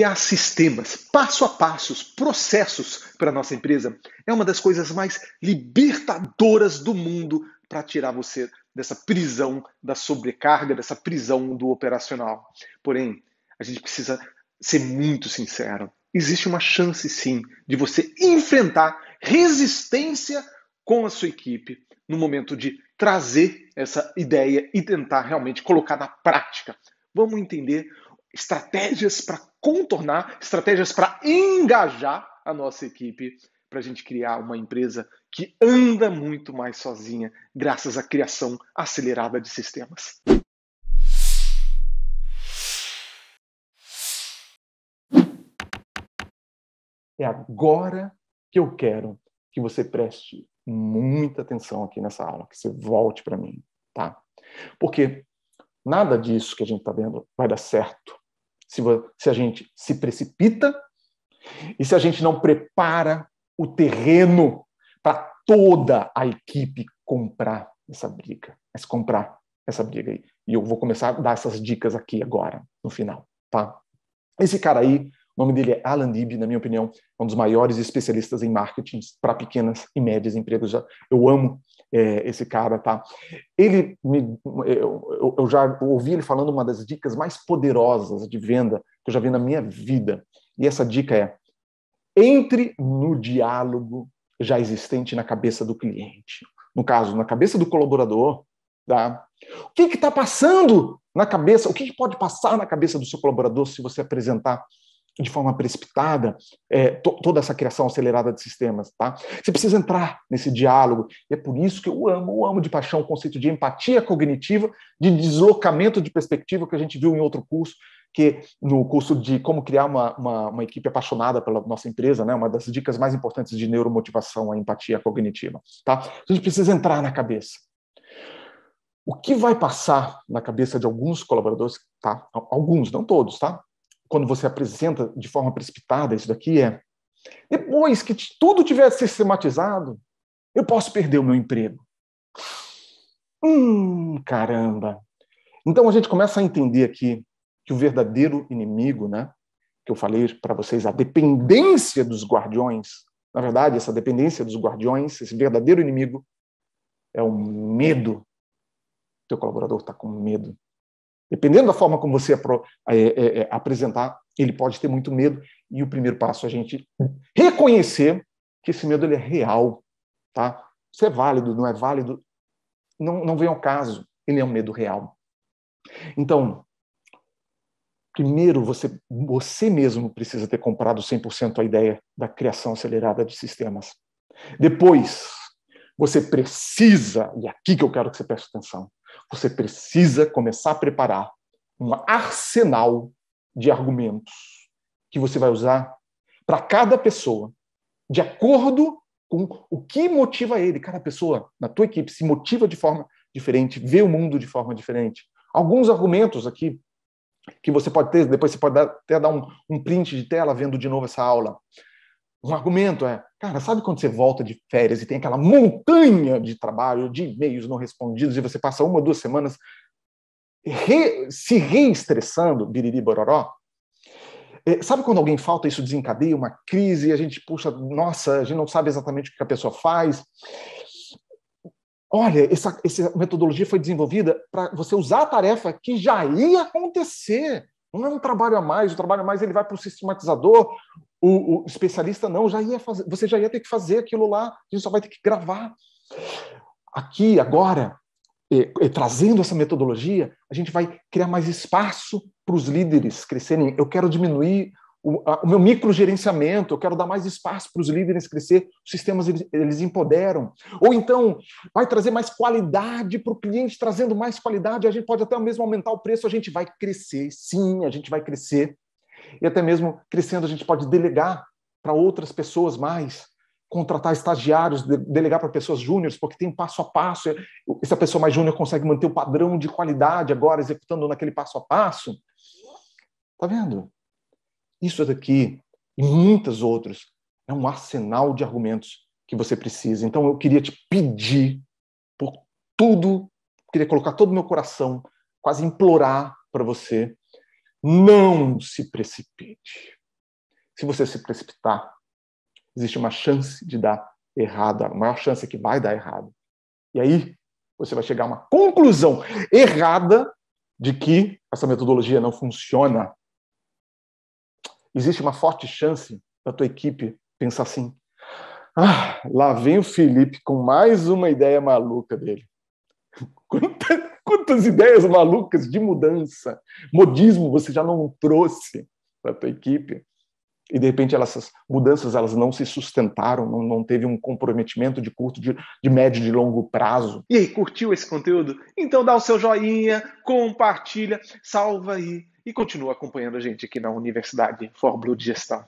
criar sistemas, passo a passos, processos para nossa empresa é uma das coisas mais libertadoras do mundo para tirar você dessa prisão da sobrecarga, dessa prisão do operacional. Porém, a gente precisa ser muito sincero. Existe uma chance sim de você enfrentar resistência com a sua equipe no momento de trazer essa ideia e tentar realmente colocar na prática. Vamos entender estratégias para contornar, estratégias para engajar a nossa equipe, para a gente criar uma empresa que anda muito mais sozinha, graças à criação acelerada de sistemas. É agora que eu quero que você preste muita atenção aqui nessa aula, que você volte para mim, tá? Porque nada disso que a gente está vendo vai dar certo se, se a gente se precipita e se a gente não prepara o terreno para toda a equipe comprar essa briga, mas comprar essa briga aí. E eu vou começar a dar essas dicas aqui agora, no final, tá? Esse cara aí, o nome dele é Alan Dib, na minha opinião, é um dos maiores especialistas em marketing para pequenas e médias empresas. Eu amo é, esse cara tá. Ele me, eu, eu já ouvi ele falando uma das dicas mais poderosas de venda que eu já vi na minha vida. E essa dica é: entre no diálogo já existente na cabeça do cliente. No caso, na cabeça do colaborador, tá? O que está passando na cabeça? O que, que pode passar na cabeça do seu colaborador se você apresentar de forma precipitada é, to, toda essa criação acelerada de sistemas, tá? Você precisa entrar nesse diálogo. E é por isso que eu amo, eu amo de paixão o conceito de empatia cognitiva, de deslocamento de perspectiva que a gente viu em outro curso, que no curso de como criar uma, uma, uma equipe apaixonada pela nossa empresa, né? Uma das dicas mais importantes de neuromotivação é a empatia cognitiva, tá? A gente precisa entrar na cabeça. O que vai passar na cabeça de alguns colaboradores, tá? Alguns, não todos, tá? quando você apresenta de forma precipitada isso daqui é: depois que tudo tiver sistematizado, eu posso perder o meu emprego. Hum, caramba! Então a gente começa a entender aqui que o verdadeiro inimigo, né, que eu falei para vocês, a dependência dos guardiões, na verdade, essa dependência dos guardiões, esse verdadeiro inimigo é o medo. O teu colaborador está com medo. Dependendo da forma como você é, é, é, apresentar, ele pode ter muito medo. E o primeiro passo é a gente reconhecer que esse medo ele é real. Tá? Se é válido, não é válido, não, não vem ao caso. Ele é um medo real. Então, primeiro você, você mesmo precisa ter comprado 100% a ideia da criação acelerada de sistemas. Depois, você precisa, e é aqui que eu quero que você preste atenção, você precisa começar a preparar um arsenal de argumentos que você vai usar para cada pessoa, de acordo com o que motiva ele. Cada pessoa na tua equipe se motiva de forma diferente, vê o mundo de forma diferente. Alguns argumentos aqui que você pode ter, depois você pode até dar um, um print de tela vendo de novo essa aula. Um argumento é, cara, sabe quando você volta de férias e tem aquela montanha de trabalho, de e-mails não respondidos, e você passa uma ou duas semanas re, se reestressando, biriri bororó? É, sabe quando alguém falta, isso desencadeia uma crise e a gente puxa, nossa, a gente não sabe exatamente o que a pessoa faz? Olha, essa, essa metodologia foi desenvolvida para você usar a tarefa que já ia acontecer. Não é um trabalho a mais, o trabalho a mais ele vai para o sistematizador, o, o especialista não, já ia fazer, você já ia ter que fazer aquilo lá, a gente só vai ter que gravar. Aqui, agora, trazendo essa metodologia, a gente vai criar mais espaço para os líderes crescerem. Eu quero diminuir o, a, o meu microgerenciamento, eu quero dar mais espaço para os líderes crescer, os sistemas eles, eles empoderam. Ou então, vai trazer mais qualidade para o cliente, trazendo mais qualidade, a gente pode até mesmo aumentar o preço, a gente vai crescer, sim, a gente vai crescer. E até mesmo crescendo, a gente pode delegar para outras pessoas mais, contratar estagiários, delegar para pessoas júniores, porque tem um passo a passo. Essa pessoa mais júnior consegue manter o padrão de qualidade agora, executando naquele passo a passo. Tá vendo? Isso daqui e muitos outros é um arsenal de argumentos que você precisa. Então eu queria te pedir por tudo, queria colocar todo o meu coração, quase implorar para você não se precipite. Se você se precipitar, existe uma chance de dar errado, a maior chance é que vai dar errado. E aí você vai chegar a uma conclusão errada de que essa metodologia não funciona. Existe uma forte chance da tua equipe pensar assim: ah, lá vem o Felipe com mais uma ideia maluca dele. Quanta, Quantas ideias malucas de mudança, modismo você já não trouxe para a tua equipe e de repente essas mudanças elas não se sustentaram, não, não teve um comprometimento de curto, de, de médio, de longo prazo. E aí, curtiu esse conteúdo? Então dá o seu joinha, compartilha, salva aí e continua acompanhando a gente aqui na Universidade For Blue de Gestão.